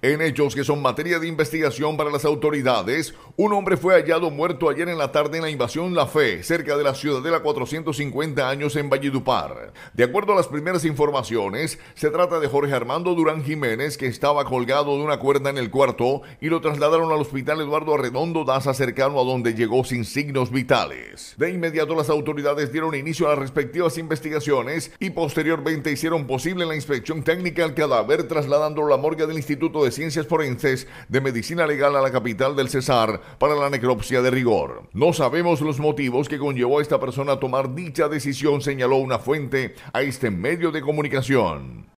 En hechos que son materia de investigación para las autoridades, un hombre fue hallado muerto ayer en la tarde en la invasión La Fe, cerca de la Ciudadela 450 años en Valledupar. De acuerdo a las primeras informaciones, se trata de Jorge Armando Durán Jiménez, que estaba colgado de una cuerda en el cuarto y lo trasladaron al hospital Eduardo Arredondo Daza, cercano a donde llegó sin signos vitales. De inmediato, las autoridades dieron inicio a las respectivas investigaciones y posteriormente hicieron posible la inspección técnica al cadáver, trasladando la morgue del Instituto de Ciencias Forenses de Medicina Legal a la capital del Cesar para la necropsia de rigor. No sabemos los motivos que conllevó a esta persona a tomar dicha decisión, señaló una fuente a este medio de comunicación.